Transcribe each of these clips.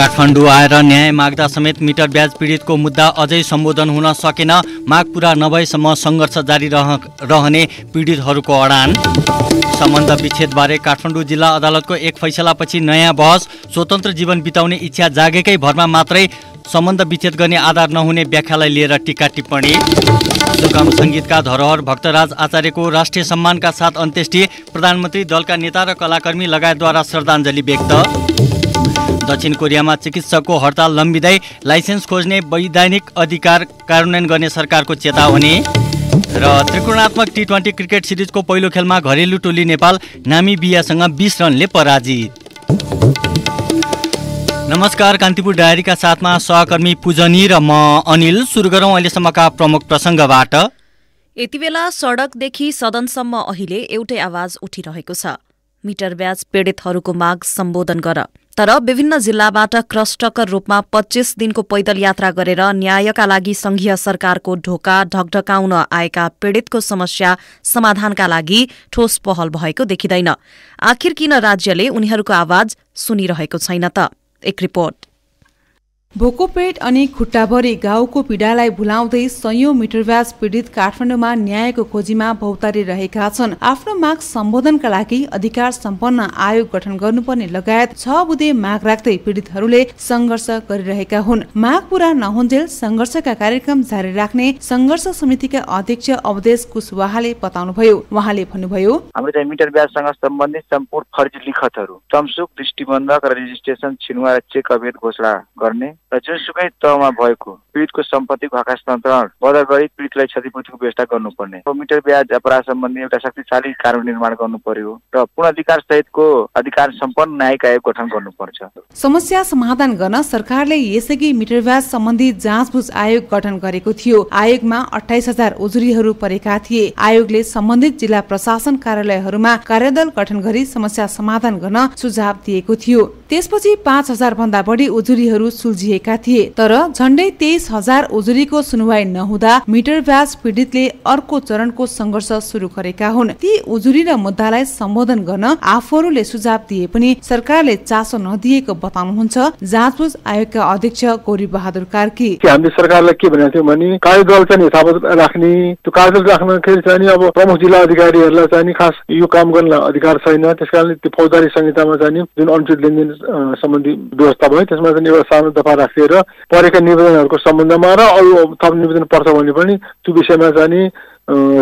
काठमाडौँ आएर न्याय माग्दा समेत मिटर ब्याज पीडितको मुद्दा अझै सम्बोधन हुन सकेन माग पूरा नभएसम्म सङ्घर्ष जारी रह रहने पीडितहरूको अडान सम्बन्ध विच्छेदबारे काठमाडौँ जिल्ला अदालतको एक फैसलापछि नयाँ बहस स्वतन्त्र जीवन बिताउने इच्छा जागेकै भरमा मात्रै सम्बन्ध विच्छेद गर्ने आधार नहुने व्याख्यालाई लिएर टिका टिप्पणी सुगम सङ्गीतका धरोहर भक्तराज आचार्यको राष्ट्रिय सम्मानका साथ अन्त्येष्टि प्रधानमन्त्री दलका नेता र कलाकर्मी लगायतद्वारा श्रद्धाञ्जली व्यक्त दक्षिण कोरियामा चिकित्सकको हडताल लम्बिँदै लाइसेन्स खोज्ने वैधानिक अधिकार कार्यान्वयन गर्ने सरकारको चेतावनी र त्रिकोणात्मक टी ट्वेन्टी क्रिकेट सिरिजको पहिलो खेलमा घरेलु टोली नेपाल नामिबियासँग बिस रनले पराजित नमस्कार कान्तिपुर डायरीका साथमा सहकर्मी पूजनी र म अनिल सुरु गरौँ अहिलेसम्मका प्रमुख प्रसङ्गबाट यति बेला सडकदेखि सदनसम्म अहिले एउटै आवाज उठिरहेको छ मिटर ब्याज पीडितहरूको माग सम्बोधन गर तर विभिन्न जिल्लाबाट क्रस्टकर रूपमा पच्चिस दिनको पैदल यात्रा गरेर न्यायका लागि संघीय सरकारको ढोका ढकढकाउन आएका पीड़ितको समस्या समाधानका लागि ठोस पहल भएको देखिँदैन आखिर किन राज्यले उनीहरूको आवाज सुनिरहेको छैन त एक रिपोर्ट भोको पेट अनि खुट्टाभरि गाउँको पीडालाई भुलाउँदै सयौं व्यास पीडित काठमाडौँमा न्यायको खोजीमा भौतारी रहेका छन् आफ्नो माग सम्बोधनका लागि अधिकार सम्पन्न आयोग गठन गर्नुपर्ने लगायत छ बुधे माग राख्दै पीडितहरूले सङ्घर्ष गरिरहेका हुन् माग पूरा नहुन्जेल सङ्घर्षका कार्यक्रम जारी राख्ने सङ्घर्ष समितिका अध्यक्ष अवधेश कुशवाहाले बताउनुभयो उहाँले भन्नुभयो हाम्रो चाहिँ सम्बन्धित सम्पूर्ण फर्जी लिखतहरू दृष्टिबन्धक र रेजिस्ट्रेसन छिनुवा चेक घोषणा गर्ने र जुनसुकै तहमा भएको पीडितको सम्पत्तिको हस्तान्तरण बदल गरी पीडितलाई क्षतिपूर्तिको व्यवस्था गर्नुपर्ने मिटर ब्याज अपराध सम्बन्धी एउटा शक्तिशाली कानुन निर्माण गर्नु पर्यो र पूर्ण अधिकार सहितको अधिकार सम्पन्न न्यायिक आयोग गठन गर्नुपर्छ समस्या समाधान गर्न सरकारले यसअघि मिटर ब्याज सम्बन्धी जाँचबुझ आयोग गठन गरेको थियो आयोगमा अठाइस हजार उजुरीहरू परेका थिए आयोगले सम्बन्धित जिल्ला प्रशासन कार्यालयहरूमा कार्यदल गठन गरी समस्या समाधान गर्न सुझाव दिएको थियो त्यसपछि पाँच हजार भन्दा बढी उजुरीहरू सुल्झिए गरिएका थिए तर झण्डै तेइस हजार उजुरीको सुनवाई नहुँदा मिटर ब्याज पीडितले अर्को चरणको सङ्घर्ष सुरु गरेका हुन् ती उजुरी र मुद्दालाई सम्बोधन गर्न आफूहरूले सुझाव दिए पनि सरकारले चासो नदिएको बताउनुहुन्छ जाँचबुझ आयोगका अध्यक्ष गौरी बहादुर कार्की हामीले सरकारलाई के भनेको थियौँ भने कार्यदल चाहिँ हिसाब राख्ने त्यो कार्यदल राख्दाखेरि चाहिँ अब प्रमुख जिल्ला अधिकारीहरूलाई चाहिँ खास यो काम गर्न अधिकार छैन त्यस कारणले त्यो फौजदारी संहितामा चाहिँ जुन अनुचित लेनदेन सम्बन्धी व्यवस्था भयो त्यसमा चाहिँ एउटा सानो दफा राखेर परेका निवेदनहरूको सम्बन्धमा र अरू थप निवेदन पर्छ भने पनि त्यो विषयमा जाने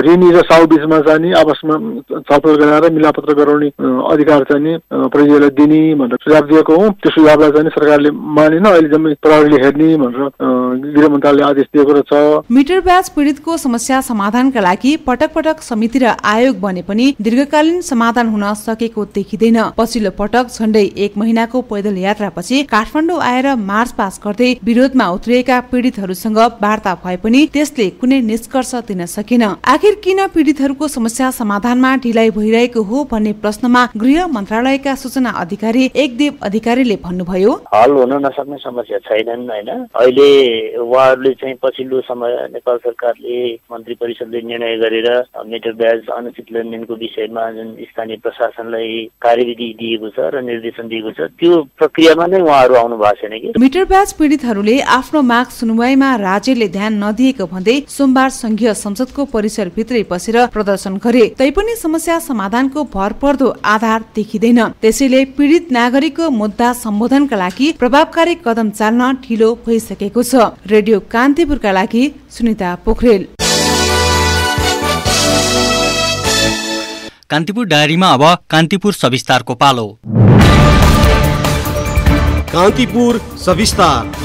ऋणी र साउ बिचमा जाने आपसमा छलफल गराएर मिलापत्र गराउने अधिकार चाहिँ नि प्रहरीलाई दिने भनेर सुझाव दिएको हो त्यो सुझावलाई चाहिँ सरकारले मानेन अहिले जम्मै प्रहरीले हेर्ने भनेर गृह मन्त्रालयले आदेश दिएको रहेछ मिटर ब्याज पीडितको समस्या समाधानका लागि पटक पटक समिति र आयोग बने पनि दीर्घकालीन समाधान हुन सकेको देखिँदैन पछिल्लो पटक झण्डै एक महिनाको पैदल यात्रापछि काठमाडौँ आएर मार्च पास गर्दै विरोधमा उत्रिएका पीडितहरूसँग वार्ता भए पनि त्यसले कुनै निष्कर्ष दिन सकेन आखिर किन पीडितहरूको समस्या समाधानमा ढिलाइ भइरहेको हो भन्ने प्रश्नमा गृह मन्त्रालयका सूचना अधिकारी एकदेव अधिकारीले भन्नुभयो हल हुन नसक्ने समस्या छैनन् होइन अहिले उहाँहरूले चाहिँ पछिल्लो समय नेपाल सरकारले मन्त्री परिषदले निर्णय गरेर मिटर ब्याज अनुचित लेनदेनको विषयमा जुन स्थानीय प्रशासनलाई कार्यविधि दिएको छ र निर्देशन दिएको छ त्यो प्रक्रियामा नै उहाँहरू आउनु भएको छैन कि मिटर ब्याज पीडितहरूले आफ्नो माग सुनवाईमा राज्यले ध्यान नदिएको भन्दै सोमबार संघीय संसदको परिसरभित्रै बसेर प्रदर्शन गरे तैपनि समस्या समाधानको भर पर्दो आधार देखिँदैन त्यसैले पीडित नागरिकको मुद्दा सम्बोधनका लागि प्रभावकारी कदम चाल्न ढिलो भइसकेको छ रेडियो कान्तिपुरका लागि सुनिता पोखरेल कान्तिपुर डायरीमा अब कान्तिपुर सविस्तारको पालो कान्तिपुर सविस्तार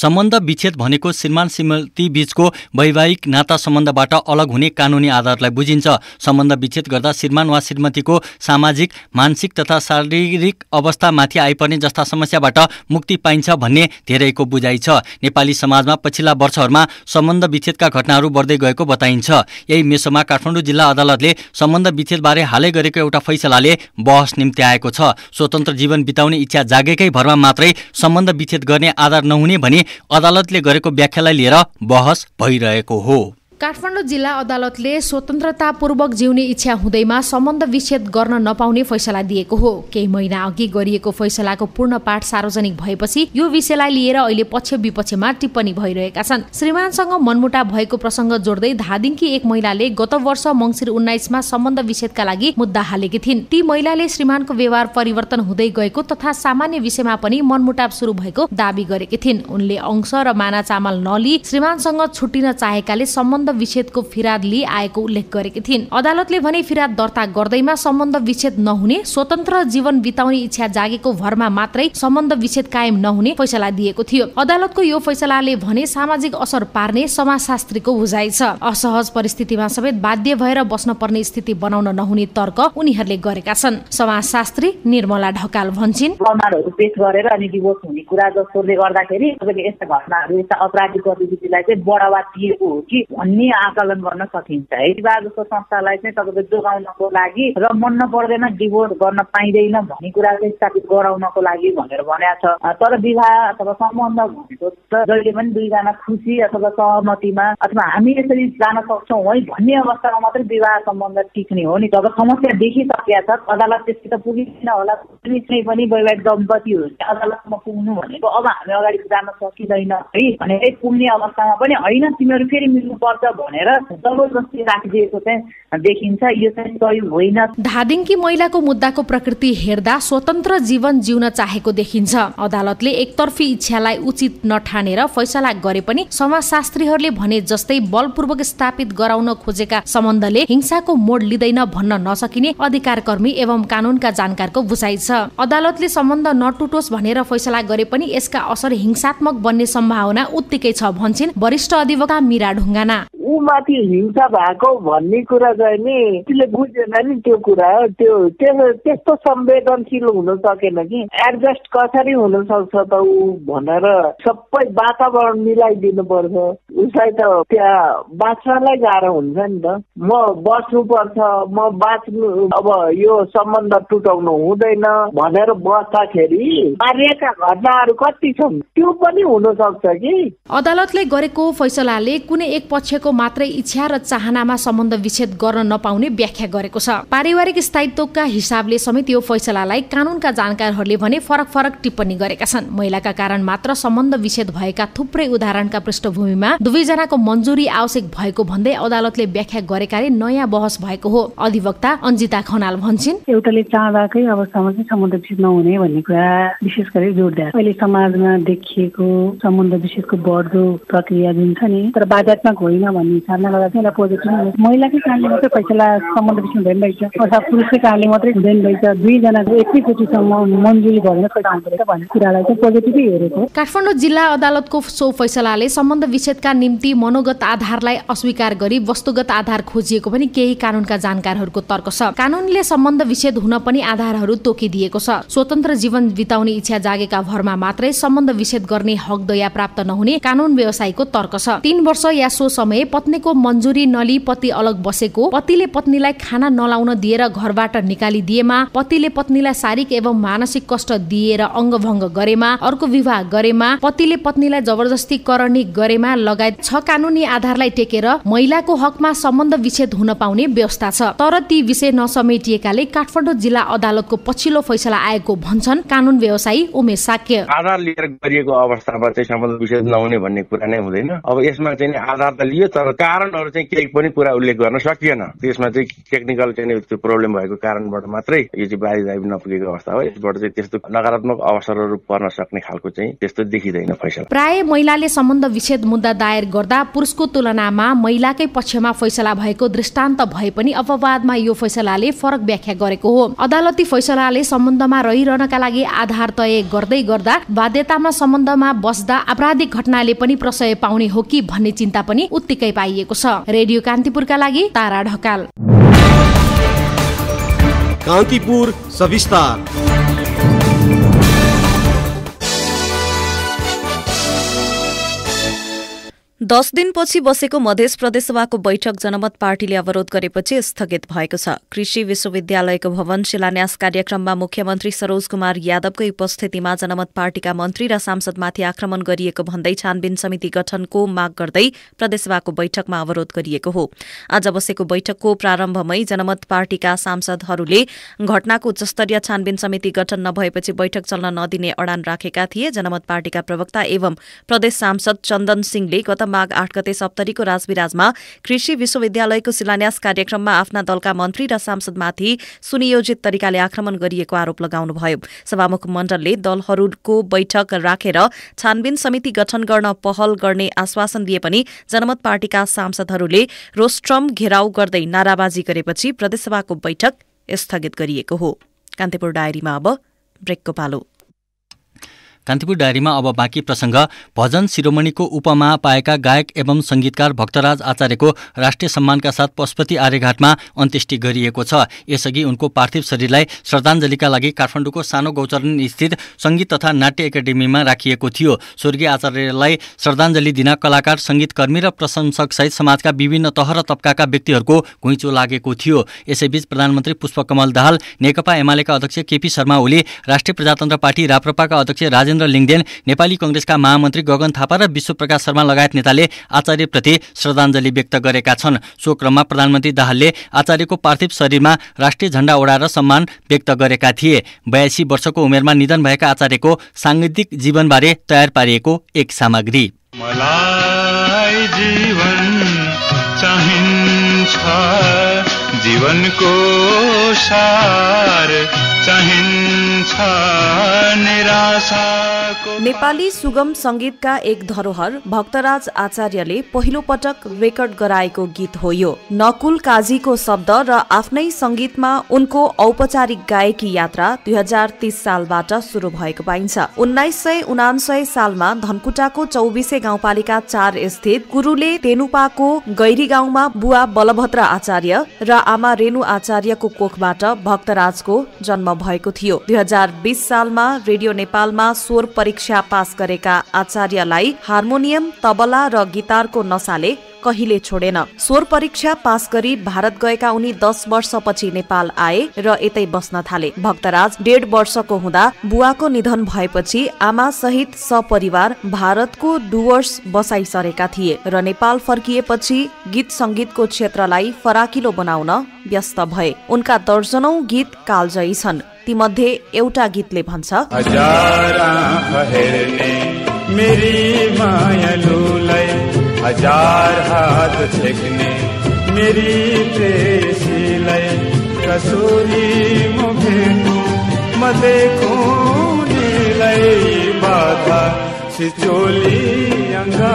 सम्बन्ध विच्छेद भनेको श्रीमान श्रीमती बीचको वैवाहिक नाता सम्बन्धबाट अलग हुने कानुनी आधारलाई बुझिन्छ सम्बन्ध विच्छेद गर्दा श्रीमान वा श्रीमतीको सामाजिक मानसिक तथा शारीरिक अवस्थामाथि आइपर्ने जस्ता समस्याबाट मुक्ति पाइन्छ भन्ने धेरैको बुझाइ छ नेपाली समाजमा पछिल्ला वर्षहरूमा सम्बन्ध विच्छेदका घटनाहरू बढ्दै गएको बताइन्छ यही मेसोमा काठमाडौँ जिल्ला अदालतले सम्बन्ध विच्छेदबारे हालै गरेको एउटा फैसलाले बहस निम्ति आएको छ स्वतन्त्र जीवन बिताउने इच्छा जागेकै भरमा मात्रै सम्बन्ध विच्छेद गर्ने आधार नहुने भनी अदालतले गरेको व्याख्यालाई लिएर बहस भइरहेको हो काठमाडौँ जिल्ला अदालतले स्वतन्त्रतापूर्वक जिउने इच्छा हुँदैमा सम्बन्ध विच्छेद गर्न नपाउने फैसला दिएको हो केही महिना अघि गरिएको फैसलाको पूर्ण पाठ सार्वजनिक भएपछि यो विषयलाई लिएर अहिले पक्ष विपक्षमा टिप्पणी भइरहेका छन् श्रीमानसँग मनमुटा भएको प्रसङ्ग जोड्दै धादिङकी एक महिलाले गत वर्ष मङ्सिर उन्नाइसमा सम्बन्ध विच्छेदका लागि मुद्दा हालेकी थिइन् ती महिलाले श्रीमानको व्यवहार परिवर्तन हुँदै गएको तथा सामान्य विषयमा पनि मनमुटाव सुरु भएको दावी गरेकी थिइन् उनले अंश र माना चामल नलिई श्रीमानसँग छुट्टिन चाहेकाले सम्बन्ध सम्बन्ध विच्छेदको फिराद लिई आएको उल्लेख गरेकी थिइन् अदालतले भने फिराद दर्ता गर्दैमा सम्बन्ध विच्छेद नहुने स्वतन्त्र जीवन बिताउने इच्छा जागेको भरमा मात्रै सम्बन्ध विच्छेद कायम नहुने फैसला दिएको थियो अदालतको यो फैसलाले भने सामाजिक असर पार्ने समाजशास्त्रीको बुझाइ छ असहज परिस्थितिमा समेत बाध्य भएर बस्न पर्ने स्थिति बनाउन नहुने तर्क उनीहरूले गरेका छन् समाजशास्त्री निर्मला ढकाल भन्छन् प्रमाणहरू पेश गरेर अनि डिभोर्स हुने कुरा जस्तोले गर्दाखेरि तपाईँले यस्ता घटनाहरू यस्ता अपराधी गतिविधिलाई चाहिँ बढावा दिएको हो कि भन्ने पनि आकलन गर्न सकिन्छ है विवाह जस्तो संस्थालाई चाहिँ तपाईँको जोगाउनको लागि र मन नपर्दैन डिभोर्स गर्न पाइँदैन भन्ने कुरा चाहिँ स्थापित गराउनको लागि भनेर भनेको छ तर विवाह अथवा सम्बन्ध भनेको त जहिले पनि दुईजना खुसी अथवा सहमतिमा अथवा हामी यसरी जान सक्छौँ है भन्ने अवस्थामा मात्रै विवाह सम्बन्ध टिक्ने हो नि जब समस्या देखिसकेका छ अदालत त्यसरी त पुगिँदैन होला कुनै पनि वैवाहिक दम्पतिहरू अदालतमा पुग्नु भनेको अब हामी अगाडि जान सकिँदैन है भनेर पुग्ने अवस्थामा पनि होइन तिमीहरू फेरि मिल्नुपर्छ भनेर जबरजस्ती राखिदिएको चाहिँ देखिन्छ यो चाहिँ सही होइन धादिङकी महिलाको मुद्दाको प्रकृति हेर्दा स्वतन्त्र जीवन जिउन चाहेको देखिन्छ अदालतले एकतर्फी इच्छालाई उचित नठानेर फैसला गरे पनि समाजशास्त्रीहरूले भने जस्तै बलपूर्वक स्थापित गराउन खोजेका सम्बन्धले हिंसाको मोड लिँदैन भन्न नसकिने अधिकार कर्मी एवं कानूनका जानकारको बुझाइ छ अदालतले सम्बन्ध नटुटोस् भनेर फैसला गरे पनि यसका असर हिंसात्मक बन्ने सम्भावना उत्तिकै छ भन्छन् वरिष्ठ अधिवक्ता मिरा ढुङ्गाना ऊमाथि हिंसा भएको भन्ने कुरा चाहिँ नि त्यसले बुझेन नि त्यो कुरा त्यो त्यस्तो संवेदनशील हुन सकेन कि एडजस्ट कसरी हुन सक्छ त ऊ भनेर सबै वातावरण मिलाइदिनु पर्छ उसलाई त त्यहाँ बाँच्नलाई गाह्रो हुन्छ नि त म बस्नु पर्छ म बाँच्नु अब यो सम्बन्ध टुटाउनु हुँदैन भनेर बस्दाखेरि मारिएका घटनाहरू कति छन् त्यो पनि हुन सक्छ कि अदालतले गरेको फैसलाले कुनै एक पक्षको मात्रै इच्छा र चाहनामा सम्बन्ध विच्छेद गर्न नपाउने व्याख्या गरेको छ पारिवारिक स्थायित्वका हिसाबले समेत यो फैसलालाई कानूनका जानकारहरूले भने फरक फरक टिप्पणी गरेका छन् महिलाका कारण मात्र सम्बन्ध विच्छेद भएका थुप्रै उदाहरणका पृष्ठभूमिमा दुवैजनाको मञ्जुरी आवश्यक भएको भन्दै अदालतले व्याख्या गरेकाले नयाँ बहस भएको हो अधिवक्ता अञ्जिता खनाल भन्छन् एउटाले चाहँदाकै अवस्थामा चाहिँ सम्बन्ध विच्छेद नहुने भन्ने कुरा विशेष गरी जोड दिएर अहिले समाजमा देखिएको सम्बन्ध विच्छेदको बढ्दो प्रक्रिया जुन छ नि तर बाध्यात्मक होइन हिसाबले गर्दा चाहिँ एउटा प्रोजेक्ट पनि महिलाकै कारणले मात्रै पैसाला सम्बन्ध विषय हुँदैन रहेछ अथवा पुरुषकै कारणले मात्रै हुँदैन रहेछ दुईजनाको एकैचोटिसम्म मन्जुरी भएर पैसा भन्ने कुरालाई चाहिँ पोजिटिभै हेरेको काठमाडौँ जिल्ला अदालतको सो फैसलाले सम्बन्ध विच्छेदका निम्ति मनोगत आधारलाई अस्वीकार गरी वस्तुगत आधार खोजिएको पनि केही कानूनका जानकारहरूको तर्क छ कानूनले सम्बन्ध विच्छेद हुन पनि आधारहरू तोकिदिएको छ स्वतन्त्र जीवन बिताउने इच्छा जागेका भरमा मात्रै सम्बन्ध विच्छेद गर्ने हक दया प्राप्त नहुने कानून व्यवसायीको तर्क छ तीन वर्ष या सो समय पत्नीको मन्जुरी नलिई पति अलग बसेको पतिले पत्नीलाई खाना नलाउन दिएर घरबाट निकालिदिएमा पतिले पत्नीलाई शारीरिक एवं मानसिक कष्ट दिएर अङ्गभङ्ग गरेमा अर्को विवाह गरेमा पतिले पत्नीलाई जबरजस्ती करणी गरेमा लगायत छ कानुनी आधारलाई टेकेर महिलाको हकमा सम्बन्ध विच्छेद हुन पाउने व्यवस्था छ तर ती विषय नसमेटिएकाले काठमाडौँ जिल्ला अदालतको पछिल्लो फैसला आएको भन्छन् कानून व्यवसायी उमेश साक्य आधार लिएर गरिएको अवस्थामा चाहिँ सम्बन्ध विच्छेद नहुने भन्ने कुरा नै हुँदैन अब यसमा चाहिँ आधार त लियो तर कारणहरू चाहिँ केही पनि कुरा उल्लेख गर्न सकिएन त्यसमा चाहिँ टेक्निकल चाहिँ त्यो प्रब्लम भएको कारणबाट मात्रै यो चाहिँ बाहिर नपुगेको अवस्था हो यसबाट चाहिँ त्यस्तो नकारात्मक अवसरहरू पर्न सक्ने खालको चाहिँ त्यस्तो देखिँदैन फैसला प्राय महिलाले सम्बन्ध विच्छेद मुद्दा दायर गर्दा पुरुषको तुलनामा महिलाकै पक्षमा फैसला भएको दृष्टान्त भए पनि अपवादमा यो फैसलाले फरक व्याख्या गरेको हो अदालती फैसलाले सम्बन्धमा रहिरहनका लागि आधार तय गर्दै गर्दा बाध्यतामा सम्बन्धमा बस्दा आपराधिक घटनाले पनि प्रशय पाउने हो कि भन्ने चिन्ता पनि उत्तिकै विषय पाइएको छ रेडियो कान्तिपुरका लागि तारा ढकाल कान्तिपुर सविस्तार दस दिनपछि बसेको मधेस प्रदेशसभाको बैठक जनमत पार्टीले अवरोध गरेपछि स्थगित भएको छ कृषि विश्वविद्यालयको भवन शिलान्यास कार्यक्रममा मुख्यमन्त्री सरोज कुमार यादवकै उपस्थितिमा जनमत पार्टीका मन्त्री र सांसदमाथि आक्रमण गरिएको भन्दै छानबिन समिति गठनको माग गर्दै प्रदेशसभाको बैठकमा अवरोध गरिएको हो आज बसेको बैठकको प्रारम्भमै जनमत पार्टीका सांसदहरूले घटनाको उच्चस्तरीय छानबिन समिति गठन नभएपछि बैठक चल्न नदिने अडान राखेका थिए जनमत पार्टीका प्रवक्ता एवं प्रदेश सांसद चन्दन सिंहले गत माघ आठ गते सप्तरीको राजविराजमा कृषि विश्वविद्यालयको शिलान्यास कार्यक्रममा आफ्ना दलका मन्त्री र सांसदमाथि सुनियोजित तरिकाले आक्रमण गरिएको आरोप लगाउनुभयो सभामुख मण्डलले दलहरूको बैठक राखेर छानबिन समिति गठन गर्न पहल गर्ने आश्वासन दिए पनि जनमत पार्टीका सांसदहरूले रोस्ट्रम घेराउ गर्दै नाराबाजी गरेपछि प्रदेशसभाको बैठक स्थगित गरिएको हो कान्तिपुर डायरीमा अब ब्रेकको पालो कान्तिपुर डायरीमा अब बाँकी प्रसङ्ग भजन शिरोमणिको उपमा पाएका गायक एवं सङ्गीतकार भक्तराज आचार्यको राष्ट्रिय सम्मानका साथ पशुपति आर्यघाटमा अन्त्येष्टि गरिएको छ यसअघि उनको पार्थिव शरीरलाई श्रद्धाञ्जलीका लागि काठमाडौँको सानो गौचरण स्थित सङ्गीत तथा नाट्य एकाडेमीमा राखिएको थियो स्वर्गीय आचार्यलाई श्रद्धाञ्जली दिन कलाकार सङ्गीतकर्मी र प्रशंसकसहित समाजका विभिन्न तह र तबकाका व्यक्तिहरूको घुइँचो लागेको थियो यसैबीच प्रधानमन्त्री पुष्पकमल दाहाल नेकपा एमालेका अध्यक्ष केपी शर्मा ओली राष्ट्रिय प्रजातन्त्र पार्टी राप्रपाका अध्यक्ष राज राजेन्द्र लिङदेन नेपाली कङ्ग्रेसका महामन्त्री गगन थापा र विश्वप्रकाश शर्मा लगायत नेताले आचार्यप्रति श्रद्धाञ्जली व्यक्त गरेका छन् सो क्रममा प्रधानमन्त्री दाहालले आचार्यको पार्थिव शरीरमा राष्ट्रिय झण्डा ओडाएर सम्मान व्यक्त गरेका थिए बयासी वर्षको उमेरमा निधन भएका आचार्यको साङ्गीतिक जीवनबारे तयार पारिएको एक सामग्री मलाई जीवन चाहिन्छ जीवनको सार नेपाली सुगम सङ्गीतका एक धरोहर भक्तराज आचार्यले पहिलो पटक रेकर्ड गराएको गीत हो यो नकुल काजीको शब्द र आफ्नै सङ्गीतमा उनको औपचारिक गायकी यात्रा दुई हजार तीस सालबाट सुरु भएको पाइन्छ उन्नाइस सय उनान्सय सालमा धनकुटाको चौबिसे गाउँपालिका चार स्थित गुरुले तेनुपाको गैरी गाउँमा बुवा बलभद्र आचार्य र आमा रेणु आचार्यको कोखबाट भक्तराजको जन्म भएको थियो दुई हजार बिस सालमा रेडियो नेपालमा स्वर परीक्षा पास गरेका आचार्यलाई हार्मोनियम तबला र गिटारको नसाले कहिले छोडेन स्वर परीक्षा पास गरी भारत गएका उनी दस वर्षपछि नेपाल आए र यतै बस्न थाले भक्तराज डेढ वर्षको हुँदा बुवाको निधन भएपछि आमा सहित सपरिवार भारतको डुवर्स बसाइ सरेका थिए र नेपाल फर्किएपछि गीत सङ्गीतको क्षेत्रलाई फराकिलो बनाउन व्यस्त भए उनका दर्जनौ गीत कालजयी छन् तीमध्ये एउटा गीतले भन्छ मेरी माया हजार हाथ देखने मेरी पेशी लय कसूरी मुझे मदे खून लय बाधा सिचोली अंगा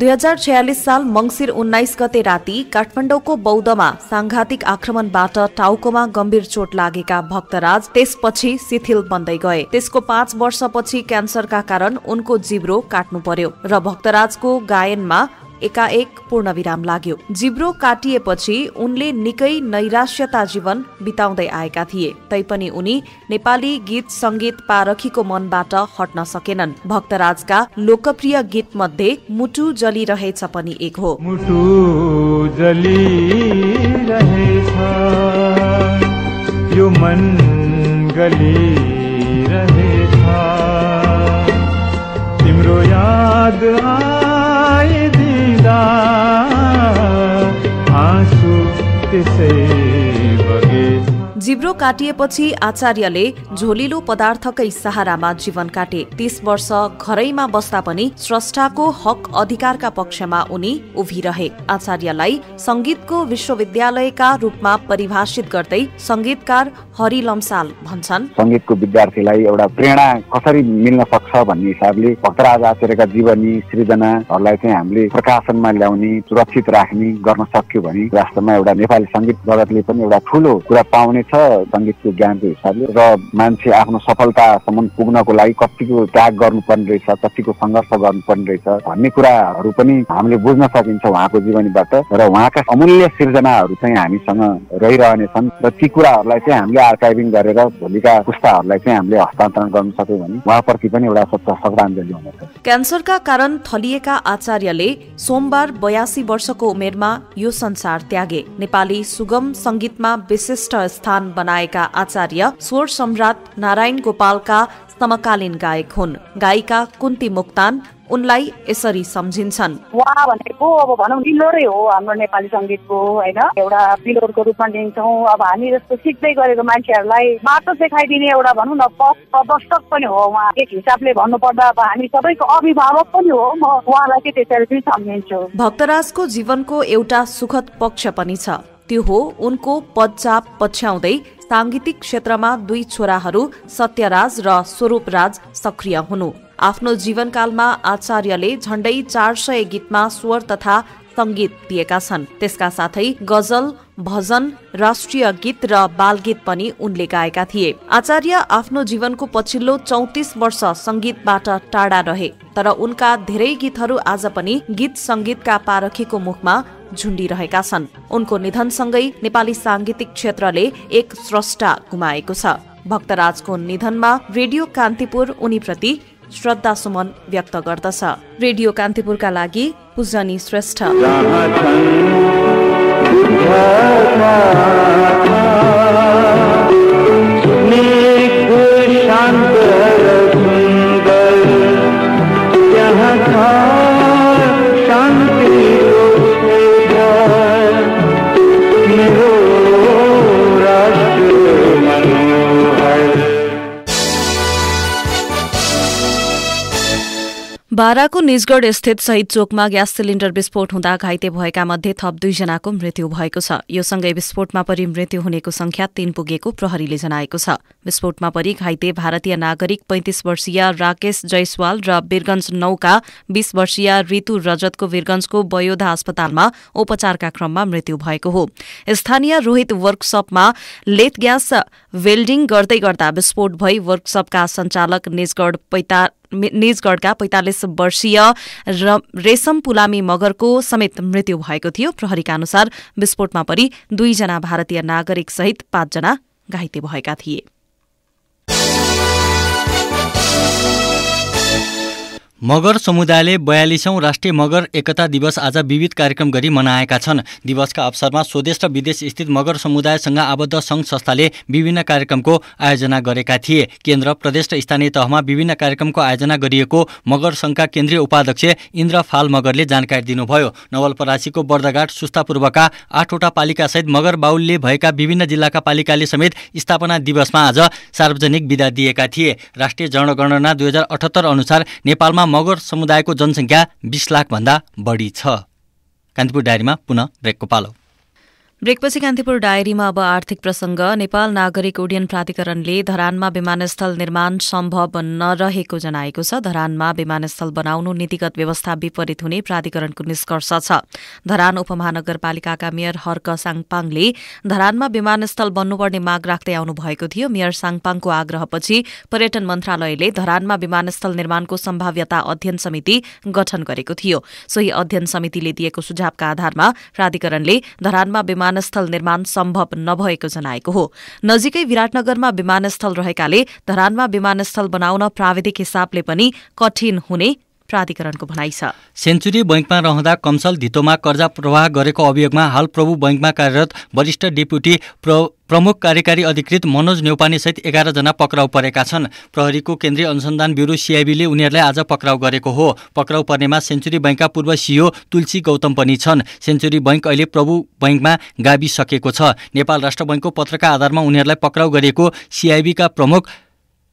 दुई छयालिस साल मङ्सिर उन्नाइस गते राति काठमाडौँको बौद्धमा सांघातिक आक्रमणबाट टाउकोमा गम्भीर चोट लागेका भक्तराज त्यसपछि शिथिल बन्दै गए त्यसको पाँच वर्षपछि क्यान्सरका कारण उनको जिब्रो काट्नु पर्यो र भक्तराजको गायनमा एकाएक पूर्णविराम लाग्यो जिब्रो काटिएपछि उनले निकै नैराश्यता जीवन बिताउँदै आएका थिए तैपनि उनी नेपाली गीत संगीत पारखीको मनबाट हट्न सकेनन् भक्तराजका लोकप्रिय गीत मध्ये मुटु जलिरहेछ पनि एक हो मुटु यो मन तिम्रो याद आ आंसू किसे जिब्रो काटिएपछि आचार्यले झोलिलो पदार्थकै सहारामा जीवन काटे तीस वर्ष घरैमा बस्दा पनि स्रष्टाको हक अधिकारका पक्षमा उनी उभिरहे आचार्यलाई संगीतको विश्वविद्यालयका रूपमा परिभाषित गर्दै संगीतकार हरि लम्साल भन्छन् संगीतको विद्यार्थीलाई एउटा प्रेरणा कसरी मिल्न सक्छ भन्ने हिसाबले भक्तराज आचार्यका जीवनी सृजनाहरूलाई चाहिँ हामीले प्रकाशनमा ल्याउने सुरक्षित राख्ने गर्न सक्यो भने राष्ट्रमा एउटा नेपाली संगीत जगतले पनि एउटा ठुलो कुरा पाउनेछ सङ्गीतको ज्ञानको हिसाबले र मान्छे आफ्नो सफलतासम्म पुग्नको लागि कतिको त्याग गर्नुपर्ने रहेछ कतिको सङ्घर्ष गर्नुपर्ने रहेछ भन्ने कुराहरू पनि हामीले बुझ्न सकिन्छ उहाँको जीवनीबाट र उहाँका अमूल्य सिर्जनाहरू चाहिँ हामीसँग रहिरहनेछन् र ती कुराहरूलाई चाहिँ हामीले आर्काइभिङ गरेर भोलिका पुस्ताहरूलाई चाहिँ हामीले हस्तान्तरण गर्न सक्यौँ भने उहाँप्रति पनि एउटा श्रद्धाञ्जली हुनेछ क्यान्सरका कारण थलिएका आचार्यले सोमबार बयासी वर्षको उमेरमा यो संसार त्यागे नेपाली सुगम सङ्गीतमा विशिष्ट स्थान बनाएका आचार्य स्वर सम्राट नारायण गोपालका समकालीन गायक हुन् गायिका कुन्ती मुक्तान उनलाई यसरी सम्झिन्छन् उहाँ भनेको अब भनौँ पिलोरै हो हाम्रो नेपाली सङ्गीतको होइन एउटा पिलोरको रूपमा लिन्छौँ अब हामी जस्तो सिक्दै गरेको मान्छेहरूलाई बाटो देखाइदिने एउटा भनौँ न प्रदर्शक पनि हो उहाँ एक हिसाबले भन्नुपर्दा अब हामी सबैको अभिभावक पनि हो म उहाँलाई चाहिँ त्यसरी सम्झिन्छु भक्तराजको जीवनको एउटा सुखद पक्ष पनि छ त्यो हो उनको पदचाप पछ्याउँदै साङ्गीतिक क्षेत्रमा दुई छोराहरू सत्यराज र स्वरूपराज सक्रिय हुनु आफ्नो जीवनकालमा आचार्यले झण्डै चार सय गीतमा स्वर तथा सङ्गीत दिएका छन् त्यसका साथै गजल भजन राष्ट्रिय गीत र बालगीत पनि उनले गाएका थिए आचार्य आफ्नो जीवनको पछिल्लो चौतिस वर्ष सङ्गीतबाट टाढा रहे तर उनका धेरै गीतहरू आज पनि गीत सङ्गीतका पारखीको मुखमा झुन्डिरहेका छन् उनको निधनसँगै नेपाली साङ्गीतिक क्षेत्रले एक स्रष्टा गुमाएको छ भक्तराजको निधनमा रेडियो कान्तिपुर उनीप्रति श्रद्धासुमन व्यक्त गर्दछ रेडियो कान्तिपुरका लागि पुजनी श्रेष्ठ बाराको निजगढ स्थित शहीद चोकमा ग्यास सिलिण्डर विस्फोट हुँदा घाइते भएका मध्ये थप दुईजनाको मृत्यु भएको छ यो सँगै विस्फोटमा परि मृत्यु हुनेको संख्या तीन पुगेको प्रहरीले जनाएको छ विस्फोटमा परि घाइते भारतीय नागरिक पैंतिस वर्षीय राकेश जयसवाल र वीरगंज नौका बीस वर्षीय ऋतु रजतको वीरगंजको बयोधा अस्पतालमा उपचारका क्रममा मृत्यु भएको हो स्थानीय रोहित वर्कसपमा लेथ ग्यास वेल्डिङ गर्दै गर्दा विस्फोट भई वर्कसपका सञ्चालक निजगढ पैता निजगढका पैंतालिस वर्षीय रेशम पुलामी मगरको समेत मृत्यु भएको थियो प्रहरीका अनुसार विस्फोटमा परि दुईजना भारतीय नागरिक सहित पाँचजना घाइते भएका थिए मगर समुदायले बयालिसौँ राष्ट्रिय मगर एकता दिवस आज विविध कार्यक्रम गरी मनाएका छन् दिवसका अवसरमा स्वदेश र विदेश स्थित मगर समुदायसँग आबद्ध सङ्घ संस्थाले विभिन्न कार्यक्रमको आयोजना गरेका थिए केन्द्र प्रदेश र स्थानीय तहमा विभिन्न कार्यक्रमको आयोजना गरिएको मगर सङ्घका केन्द्रीय उपाध्यक्ष इन्द्र फाल मगरले जानकारी दिनुभयो नवलपरासीको बर्दघाट सुस्तापूर्वका आठवटा पालिकासहित मगर बाहुल्य भएका विभिन्न जिल्लाका पालिकाले समेत स्थापना दिवसमा आज सार्वजनिक विदा दिएका थिए राष्ट्रिय जनगणना दुई अनुसार नेपालमा मगर समुदायको जनसङ्ख्या बिस लाखभन्दा बढी छ कान्तिपुर डायरीमा पुनः ब्रेकको पालो ब्रेकपछि कान्तिपुर डायरीमा अब आर्थिक प्रसंग नेपाल नागरिक उड्डयन प्राधिकरणले धरानमा विमानस्थल निर्माण सम्भव नरहेको जनाएको छ धरानमा विमानस्थल बनाउनु नीतिगत व्यवस्था विपरीत हुने प्राधिकरणको निष्कर्ष छ धरान उपमहानगरपालिकाका मेयर हर्क साङपाङले धरानमा विमानस्थल बन्नुपर्ने माग राख्दै आउनु भएको थियो मेयर साङपाङको आग्रहपछि पर्यटन मन्त्रालयले धरानमा विमानस्थल निर्माणको सम्भाव्यता अध्ययन समिति गठन गरेको थियो सोही अध्ययन समितिले दिएको सुझावका आधारमा प्राधिकरणले धरानमा विमानस्थल निर्माण सम्भव नभएको जनाएको हो नजिकै विराटनगरमा विमानस्थल रहेकाले धरानमा विमानस्थल बनाउन प्राविधिक हिसाबले पनि कठिन हुने प्राधिकरणको भनाइ छ सेन्चुरी बैङ्कमा रहँदा कमसल धितोमा कर्जा प्रवाह गरेको अभियोगमा हाल प्रभु बैङ्कमा कार्यरत वरिष्ठ डेपुटी प्र प्रमुख कार्यकारी अधिकृत मनोज सहित एघारजना पक्राउ परेका छन् प्रहरीको केन्द्रीय अनुसन्धान ब्युरो सिआइबीले उनीहरूलाई आज पक्राउ गरेको हो पक्राउ पर्नेमा सेन्चुरी बैङ्कका पूर्व सिओ तुलसी गौतम पनि छन् सेन्चुरी बैङ्क अहिले प्रभु बैङ्कमा गाविसकेको छ नेपाल राष्ट्र बैङ्कको पत्रका आधारमा उनीहरूलाई पक्राउ गरिएको सिआइबीका प्रमुख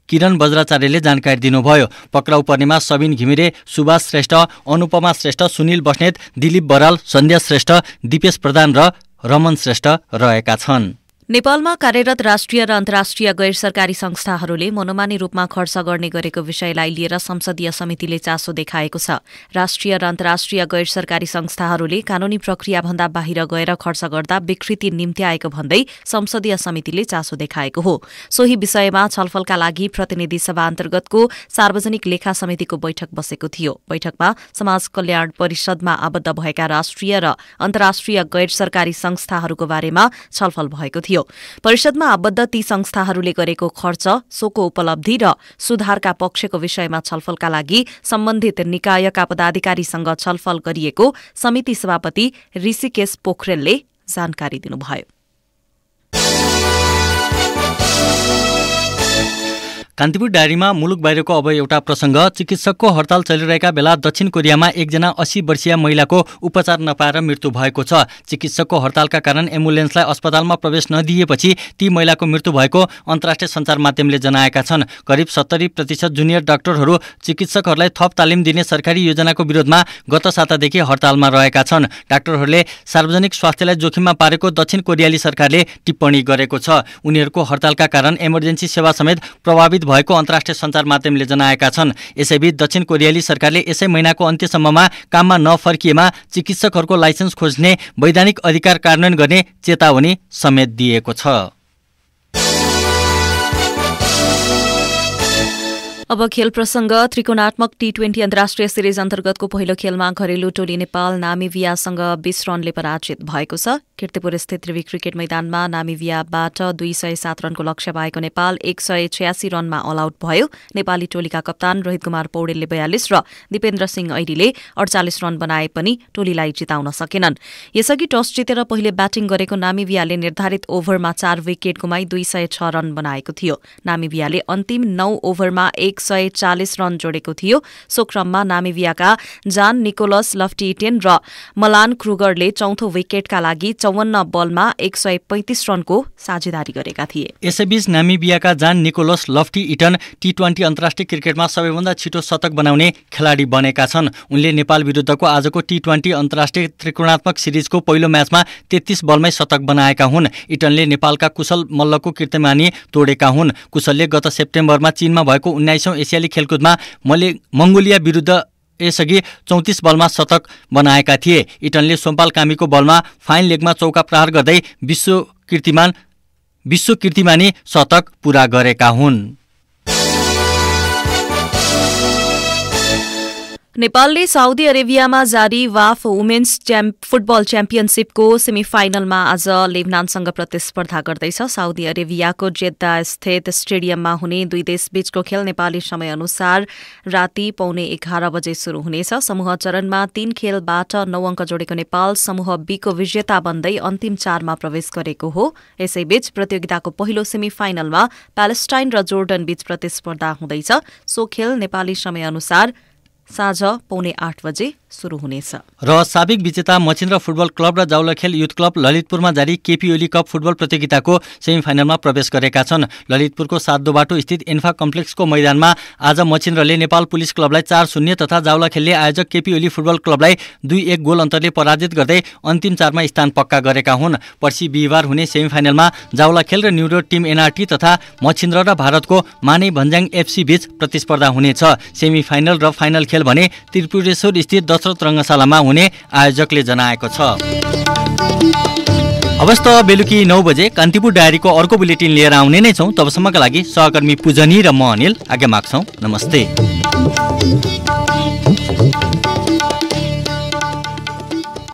किरण बज्राचार्यले जानकारी दिनुभयो पक्राउ पर्नेमा सबिन घिमिरे सुभाष श्रेष्ठ अनुपमा श्रेष्ठ सुनिल बस्नेत दिलीप बराल सन्ध्या श्रेष्ठ दिपेश प्रधान र रमन श्रेष्ठ रहेका छन् नेपालमा कार्यरत राष्ट्रिय र अन्तर्राष्ट्रिय गैर सरकारी संस्थाहरूले मनोमानी रूपमा खर्च गर्ने गरेको विषयलाई लिएर संसदीय समितिले चासो देखाएको छ राष्ट्रिय र अन्तर्राष्ट्रिय गैर सरकारी संस्थाहरूले कानूनी प्रक्रियाभन्दा बाहिर गएर खर्च गर्दा विकृति निम्त्याएको भन्दै संसदीय समितिले चासो देखाएको हो सोही विषयमा छलफलका लागि प्रतिनिधि सभा अन्तर्गतको सार्वजनिक लेखा समितिको बैठक बसेको थियो बैठकमा समाज कल्याण परिषदमा आबद्ध भएका राष्ट्रिय र अन्तर्राष्ट्रिय गैर सरकारी संस्थाहरूको बारेमा छलफल भएको थियो थियो परिषदमा आबद्ध ती संस्थाहरूले गरेको खर्च सोको उपलब्धि र सुधारका पक्षको विषयमा छलफलका लागि सम्बन्धित निकायका पदाधिकारीसँग छलफल गरिएको समिति सभापति ऋषिकेश पोखरेलले जानकारी दिनुभयो कान्तिपुर डायरीमा मुलुक बाहिरको अब एउटा प्रसङ्ग चिकित्सकको हडताल चलिरहेका बेला दक्षिण कोरियामा एकजना अस्सी वर्षीय महिलाको उपचार नपाएर मृत्यु भएको छ चिकित्सकको हडतालका कारण एम्बुलेन्सलाई अस्पतालमा प्रवेश नदिएपछि ती महिलाको मृत्यु भएको अन्तर्राष्ट्रिय सञ्चार माध्यमले जनाएका छन् करिब सत्तरी प्रतिशत जुनियर डाक्टरहरू चिकित्सकहरूलाई थप तालिम दिने सरकारी योजनाको विरोधमा गत सातादेखि हडतालमा रहेका छन् डाक्टरहरूले सार्वजनिक स्वास्थ्यलाई जोखिममा पारेको दक्षिण कोरियाली सरकारले टिप्पणी गरेको छ उनीहरूको हडतालका कारण इमर्जेन्सी सेवा समेत प्रभावित भएको अन्तर्राष्ट्रिय सञ्चार माध्यमले जनाएका छन् यसैबीच दक्षिण कोरियाली सरकारले यसै महिनाको अन्त्यसम्ममा काममा नफर्किएमा चिकित्सकहरूको लाइसेन्स खोज्ने वैधानिक अधिकार कार्यान्वयन गर्ने चेतावनी समेत दिएको छ अब खेल प्रसङ्ग त्रिकोणात्मक टी ट्वेन्टी अन्तर्राष्ट्रिय सिरिज अन्तर्गतको पहिलो खेलमा घरेलु टोली नेपाल नामिभियासँग बीस रनले पराजित भएको छ स्थित त्रिवी क्रिकेट मैदानमा नामिभियाबाट दुई सय सात रनको लक्ष्य पाएको नेपाल एक सय छयासी रनमा अल आउट भयो नेपाली टोलीका कप्तान रोहित कुमार पौडेलले बयालिस र दिपेन्द्र सिंह ऐरीले अडचालिस रन बनाए पनि टोलीलाई जिताउन सकेनन् यसअघि टस जितेर पहिले ब्याटिङ गरेको नामिभियाले निर्धारित ओभरमा चार विकेट गुमाई दुई सय छ रन बनाएको थियो नामिभियाले अन्तिम नौ ओभरमा एक सय चालिस रन जोडेको थियो सो क्रममा नामिभियाका जान निकोलस लफ्टिटेन र मलान क्रुगरले चौथो विकेटका लागि चौवन्न बलमा एक सय पैँतिस रनको साझेदारी गरेका थिए यसैबीच नामिबियाका Jan Nicolaas Loftie Eaton T twenty अन्तर्राष्ट्रिय क्रिकेटमा सबैभन्दा छिटो शतक बनाउने खेलाडी बनेका छन् उनले नेपाल विरुद्धको आजको टी ट्वेन्टी अन्तर्राष्ट्रिय त्रिकोणात्मक सिरिजको पहिलो म्याचमा तेत्तिस बलमै शतक बनाएका हुन् इटनले नेपालका कुशल मल्लको कीर्तिमानी तोडेका हुन् कुशलले गत सेप्टेम्बरमा चीनमा भएको उन्नाइसौँ एसियाली खेलकुदमा मले मङ्गोलिया विरुद्ध यसअघि चौतिस बलमा शतक बनाएका थिए इटनले सोमपाल कामीको बलमा फाइन लेगमा चौका प्रहार गर्दै विश्व कीर्तिमान विश्व कीर्तिमानी शतक पुरा गरेका हुन् नेपालले साउदी अरेबियामा जारी वाफ वुमेन्स च्याम्प फुटबल च्याम्पियनसिपको सेमिफाइनलमा आज लेबनानसँग प्रतिस्पर्धा गर्दैछ साउदी अरेबियाको जेद्दा स्थित स्टेडियममा हुने दुई देशबीचको खेल नेपाली समयअनुसार राति पौने एघार बजे शुरू हुनेछ समूह चरणमा तीन खेलबाट नौ अङ्क जोडेको नेपाल समूह बीको विजेता बन्दै अन्तिम चारमा प्रवेश गरेको हो यसैबीच प्रतियोगिताको पहिलो सेमिफाइनलमा प्यालेस्टाइन र जोर्डन बीच प्रतिस्पर्धा हुँदैछ सो खेल नेपाली समयअनुसार साँझ पौने आठ बजे सुरु हुनेछ र साबिक विजेता मछिन्द्र फुटबल क्लब र जाउलाखेल युथ क्लब ललितपुरमा जारी केपी ओली कप फुटबल प्रतियोगिताको सेमिफाइनलमा प्रवेश गरेका छन् ललितपुरको सातो बाटो स्थित इन्फा कम्प्लेक्सको मैदानमा आज मछिन्द्रले नेपाल पुलिस क्लबलाई चार शून्य तथा जाउलाखेलले आयोजक केपी ओली फुटबल क्लबलाई दुई एक गोल अन्तरले पराजित गर्दै अन्तिम चारमा स्थान पक्का गरेका हुन् पर्सि बिहिबार हुने सेमिफाइनलमा जाउलाखेल र न्युरो टिम एनआरटी तथा मछिन्द्र र भारतको माने भन्ज्याङ एफसी बीच प्रतिस्पर्धा हुनेछ सेमिफाइनल र फाइनल खेल भने त्रिपुरेश्वर स्थित दक्ष स्रोत रङ्गशालामा हुने आयोजकले जनाएको छ अवस्त बेलुकी नौ बजे कान्तिपुर डायरीको अर्को बुलेटिन लिएर आउने नै छौँ तबसम्मका लागि सहकर्मी पूजनी र म अनिल आज्ञा माग्छौँ नमस्ते